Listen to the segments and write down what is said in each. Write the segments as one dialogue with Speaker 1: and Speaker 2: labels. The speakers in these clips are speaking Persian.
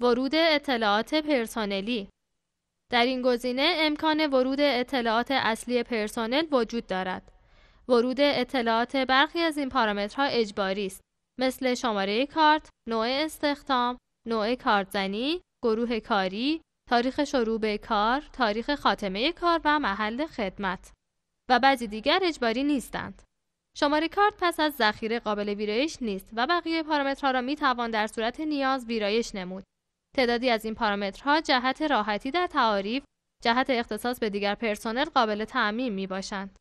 Speaker 1: ورود اطلاعات پرسنلی در این گزینه امکان ورود اطلاعات اصلی پرسنل وجود دارد. ورود اطلاعات برخی از این پارامترها اجباری است مثل شماره کارت، نوع استخدام، نوع کارتزنی، گروه کاری، تاریخ شروع به کار، تاریخ خاتمه کار و محل خدمت و بعضی دیگر اجباری نیستند. شماره کارت پس از ذخیره قابل ویرایش نیست و بقیه پارامترها را می توان در صورت نیاز ویرایش نمود. تعدادی از این پارامترها جهت راحتی در تعاریف جهت اختصاص به دیگر پرسنل قابل تعمیم می باشند.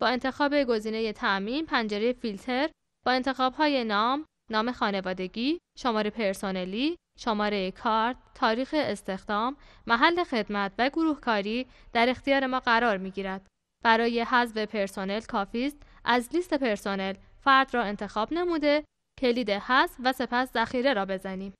Speaker 1: با انتخاب گزینه تعمیم پنجره فیلتر با انتخاب های نام، نام خانوادگی، شماره پرسنلی، شماره کارت، تاریخ استخدام، محل خدمت و گروه کاری در اختیار ما قرار می گیرد. برای حذف پرسنل کافی است از لیست پرسنل فرد را انتخاب نموده کلید حذف و سپس ذخیره را بزنیم.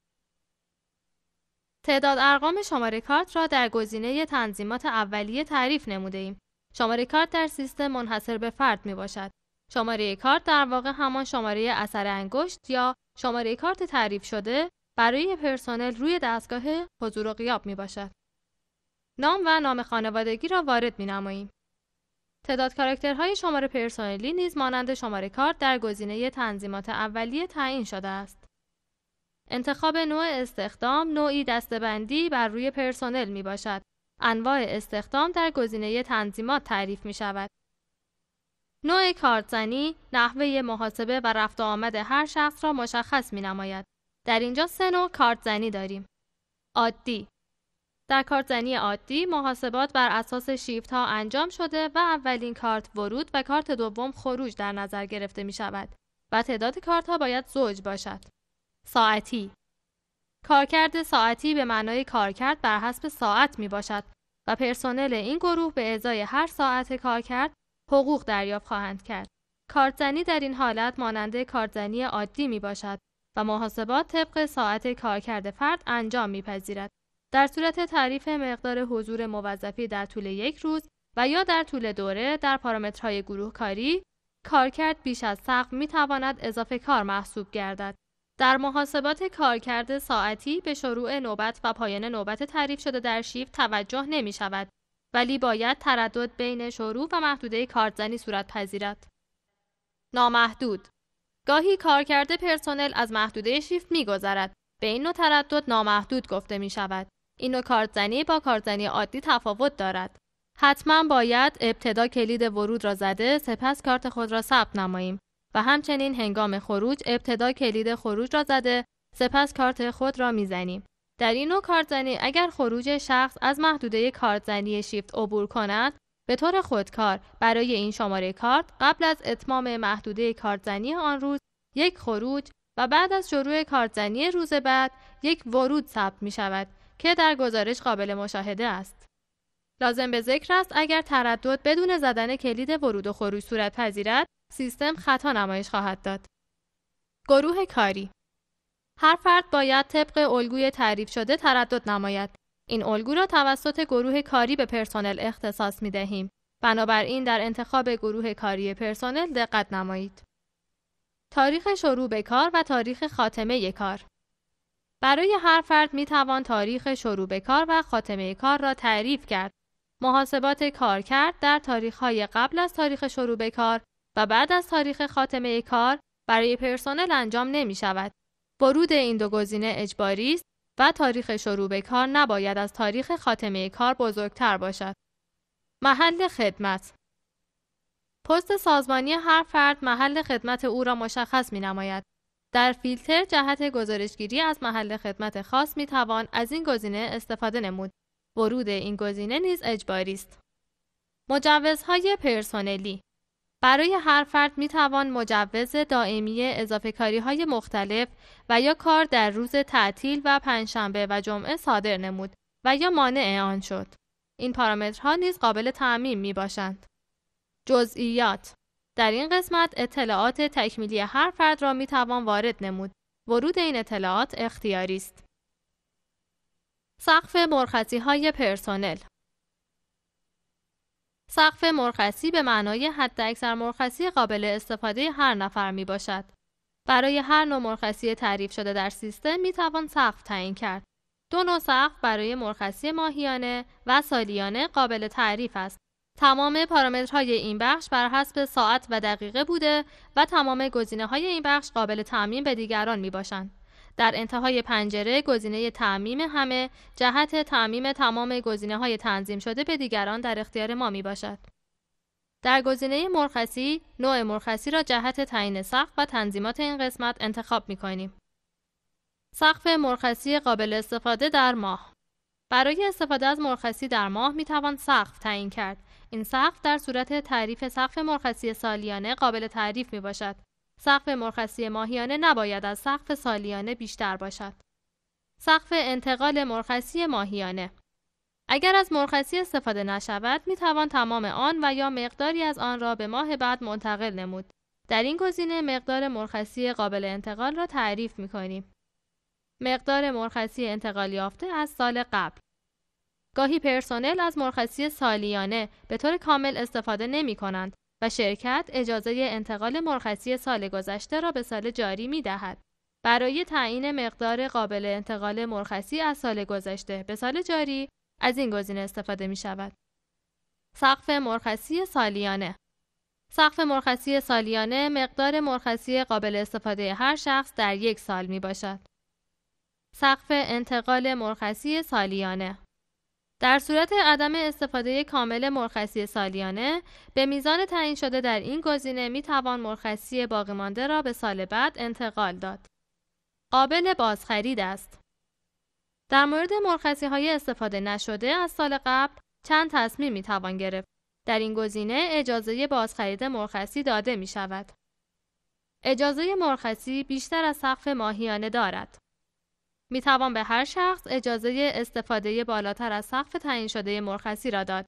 Speaker 1: تعداد ارقام شماره کارت را در گزینه تنظیمات اولیه تعریف نموده ایم. شماره کارت در سیستم منحصر به فرد می باشد. شماره کارت در واقع همان شماره اثر انگشت یا شماره کارت تعریف شده برای پرسنل روی دستگاه حضور و غیاب می باشد. نام و نام خانوادگی را وارد می نماییم. تعداد کاراکترهای شماره پرسنلی نیز مانند شماره کارت در گزینه تنظیمات اولیه تعیین شده است. انتخاب نوع استخدام نوعی دستبندی بر روی پرسنل می باشد. انواع استخدام در گزینه تنظیمات تعریف می شود. نوع کارتزنی نحوه محاسبه و رفت و آمد هر شخص را مشخص می نماید. در اینجا سه نوع کارتزنی داریم. عادی در کارتزنی عادی محاسبات بر اساس شیفت ها انجام شده و اولین کارت ورود و کارت دوم خروج در نظر گرفته می شود و تعداد کارت ها باید زوج باشد. ساعتی کارکرد ساعتی به معنای کارکرد بر حسب ساعت می باشد و پرسنل این گروه به ازای هر ساعت کارکرد حقوق دریافت خواهند کرد. کارتزنی در این حالت ماننده کارتزنی عادی می باشد و محاسبات طبق ساعت کارکرد فرد انجام میپذیرد. در صورت تعریف مقدار حضور موظفی در طول یک روز و یا در طول دوره در پارامترهای گروه کاری، کارکرد بیش از سقف می تواند اضافه کار محسوب گردد. در محاسبات کارکرد ساعتی به شروع نوبت و پایان نوبت تعریف شده در شیفت توجه نمی شود ولی باید تردد بین شروع و محدوده کارزنی صورت پذیرد. نامحدود گاهی کارکرد پرسنل از محدوده شیفت میگذرد به این نوع تردد نامحدود گفته می شود. این نوع کارزنی با کارزنی عادی تفاوت دارد. حتما باید ابتدا کلید ورود را زده سپس کارت خود را ثبت نماییم. و همچنین هنگام خروج ابتدا کلید خروج را زده سپس کارت خود را میزنیم در این نوع کارتزنی اگر خروج شخص از محدوده کارتزنی شیفت عبور کند به طور خودکار برای این شماره کارت قبل از اتمام محدوده کارتزنی آن روز یک خروج و بعد از شروع کارتزنی روز بعد یک ورود ثبت می شود که در گزارش قابل مشاهده است. لازم به ذکر است اگر تردد بدون زدن کلید ورود و خروج صورت پذیرد سیستم خطا نمایش خواهد داد. گروه کاری هر فرد باید طبق الگوی تعریف شده تردد نماید. این الگو را توسط گروه کاری به پرسنل اختصاص می دهیم. بنابراین در انتخاب گروه کاری پرسنل دقت نمایید. تاریخ شروع به کار و تاریخ خاتمه کار برای هر فرد می توان تاریخ شروع به کار و خاتمه کار را تعریف کرد. محاسبات کار کرد در تاریخ های قبل از تاریخ شروع به کار و بعد از تاریخ خاتمه کار برای پرسنل انجام نمی شود. ورود این دو گزینه اجباری است و تاریخ شروع به کار نباید از تاریخ خاتمه کار بزرگتر باشد. محل خدمت پست سازمانی هر فرد محل خدمت او را مشخص می نماید. در فیلتر جهت گزارشگیری از محل خدمت خاص می توان از این گزینه استفاده نمود. ورود این گزینه نیز اجباری است. مجوزهای پرسنلی برای هر فرد می توان مجوز دائمی اضافه کاری های مختلف و یا کار در روز تعطیل و پنجشنبه و جمعه صادر نمود و یا مانع آن شد. این پارامترها نیز قابل تعمیم می باشند. جزئیات در این قسمت اطلاعات تکمیلی هر فرد را می توان وارد نمود. ورود این اطلاعات اختیاری است. سقف مرخصی های پرسنل سقف مرخصی به معنای حد اکثر مرخصی قابل استفاده هر نفر می باشد. برای هر نوع مرخصی تعریف شده در سیستم می توان سقف تعیین کرد. دو نوع سقف برای مرخصی ماهیانه و سالیانه قابل تعریف است. تمام پارامترهای این بخش بر حسب ساعت و دقیقه بوده و تمام گزینه های این بخش قابل تعمین به دیگران می باشند. در انتهای پنجره گزینه تعمیم همه جهت تعمیم تمام گزینه های تنظیم شده به دیگران در اختیار ما می باشد. در گزینه مرخصی نوع مرخصی را جهت تعیین سقف و تنظیمات این قسمت انتخاب می کنیم. سقف مرخصی قابل استفاده در ماه برای استفاده از مرخصی در ماه می توان سقف تعیین کرد. این سقف در صورت تعریف سقف مرخصی سالیانه قابل تعریف می باشد. سقف مرخصی ماهیانه نباید از سقف سالیانه بیشتر باشد. سقف انتقال مرخصی ماهیانه اگر از مرخصی استفاده نشود می توان تمام آن و یا مقداری از آن را به ماه بعد منتقل نمود. در این گزینه مقدار مرخصی قابل انتقال را تعریف می کنیم. مقدار مرخصی انتقال یافته از سال قبل گاهی پرسنل از مرخصی سالیانه به طور کامل استفاده نمی کنند و شرکت اجازه انتقال مرخصی سال گذشته را به سال جاری می دهد. برای تعیین مقدار قابل انتقال مرخصی از سال گذشته به سال جاری از این گزینه استفاده می شود. سقف مرخصی سالیانه سقف مرخصی سالیانه مقدار مرخصی قابل استفاده هر شخص در یک سال می باشد. سقف انتقال مرخصی سالیانه در صورت عدم استفاده کامل مرخصی سالیانه به میزان تعیین شده در این گزینه می توان مرخصی باقی مانده را به سال بعد انتقال داد. قابل بازخرید است. در مورد مرخصی های استفاده نشده از سال قبل چند تصمیم می توان گرفت. در این گزینه اجازه بازخرید مرخصی داده می شود. اجازه مرخصی بیشتر از سقف ماهیانه دارد. می توان به هر شخص اجازه استفاده بالاتر از سقف تعیین شده مرخصی را داد.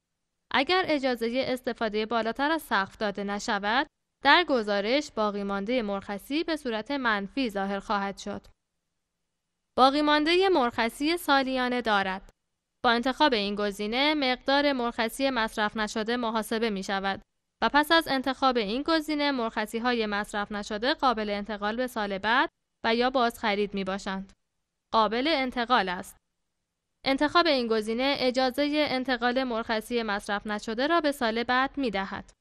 Speaker 1: اگر اجازه استفاده بالاتر از سقف داده نشود، در گزارش باقی مانده مرخصی به صورت منفی ظاهر خواهد شد. باقی مانده مرخصی سالیانه دارد. با انتخاب این گزینه مقدار مرخصی مصرف نشده محاسبه می شود و پس از انتخاب این گزینه مرخصی های مصرف نشده قابل انتقال به سال بعد و یا بازخرید می باشند. قابل انتقال است. انتخاب این گزینه اجازه انتقال مرخصی مصرف نشده را به سال بعد می دهد.